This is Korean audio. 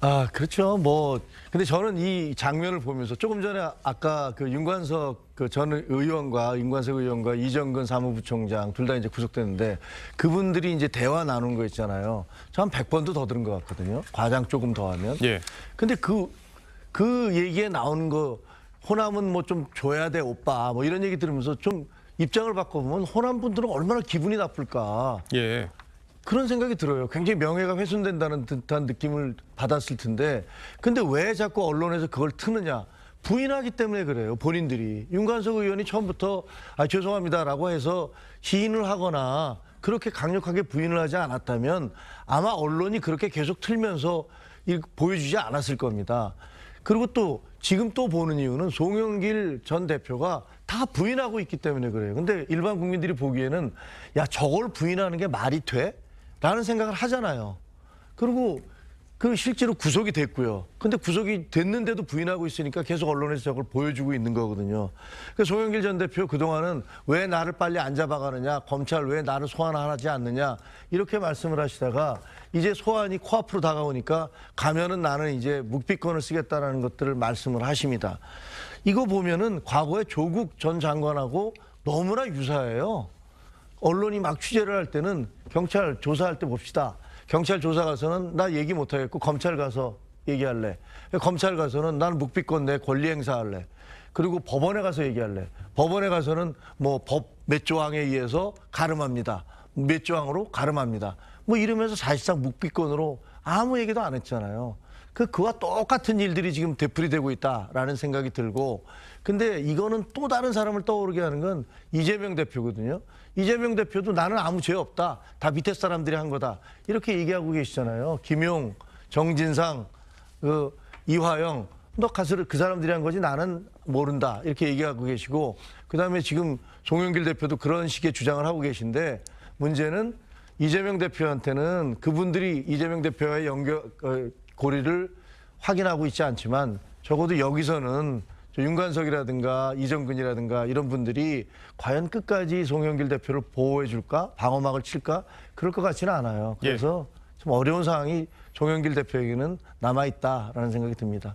아, 그렇죠. 뭐 근데 저는 이 장면을 보면서 조금 전에 아까 그 윤관석 그 전 의원과 윤관석 의원과 이정근 사무부총장 둘 다 이제 구속됐는데 그분들이 이제 대화 나눈 거 있잖아요. 참 100번도 더 들은 것 같거든요. 과장 조금 더 하면. 예. 근데 그그 그 얘기에 나오는 거 호남은 뭐 좀 줘야 돼 오빠 뭐 이런 얘기 들으면서 좀 입장을 바꿔보면 호남 분들은 얼마나 기분이 나쁠까. 예. 그런 생각이 들어요. 굉장히 명예가 훼손된다는 듯한 느낌을 받았을 텐데 근데 왜 자꾸 언론에서 그걸 트느냐. 부인하기 때문에 그래요. 본인들이. 윤관석 의원이 처음부터 아 죄송합니다라고 해서 시인을 하거나 그렇게 강력하게 부인을 하지 않았다면 아마 언론이 그렇게 계속 틀면서 보여주지 않았을 겁니다. 그리고 또 지금 또 보는 이유는 송영길 전 대표가 다 부인하고 있기 때문에 그래요. 근데 일반 국민들이 보기에는 야 저걸 부인하는 게 말이 돼? 라는 생각을 하잖아요. 그리고 그 실제로 구속이 됐고요. 근데 구속이 됐는데도 부인하고 있으니까 계속 언론에서 저걸 보여주고 있는 거거든요. 그 송영길 전 대표 그동안은 왜 나를 빨리 안 잡아가느냐, 검찰 왜 나를 소환하지 않느냐, 이렇게 말씀을 하시다가 이제 소환이 코앞으로 다가오니까 가면은 나는 이제 묵비권을 쓰겠다라는 것들을 말씀을 하십니다. 이거 보면은 과거에 조국 전 장관하고 너무나 유사해요. 언론이 막 취재를 할 때는 경찰 조사할 때 봅시다. 경찰 조사 가서는 나 얘기 못 하겠고 검찰 가서 얘기할래. 검찰 가서는 나는 묵비권 내 권리 행사할래. 그리고 법원에 가서 얘기할래. 법원에 가서는 뭐 법 몇 조항에 의해서 가름합니다. 몇 조항으로 가름합니다. 뭐 이러면서 사실상 묵비권으로 아무 얘기도 안 했잖아요. 그 그와 똑같은 일들이 지금 되풀이되고 있다라는 생각이 들고 근데 이거는 또 다른 사람을 떠오르게 하는 건 이재명 대표거든요. 이재명 대표도 나는 아무 죄 없다. 다 밑에 사람들이 한 거다. 이렇게 얘기하고 계시잖아요. 김용, 정진상, 그 이화영 너가서그 사람들이 한 거지 나는 모른다 이렇게 얘기하고 계시고 그다음에 지금 송영길 대표도 그런 식의 주장을 하고 계신데 문제는 이재명 대표한테는 그분들이 이재명 대표와의 연결 어, 고리를 확인하고 있지 않지만 적어도 여기서는 윤관석이라든가 이정근이라든가 이런 분들이 과연 끝까지 송영길 대표를 보호해 줄까 방어막을 칠까 그럴 것 같지는 않아요. 그래서 예. 좀 어려운 상황이 송영길 대표에게는 남아 있다라는 생각이 듭니다.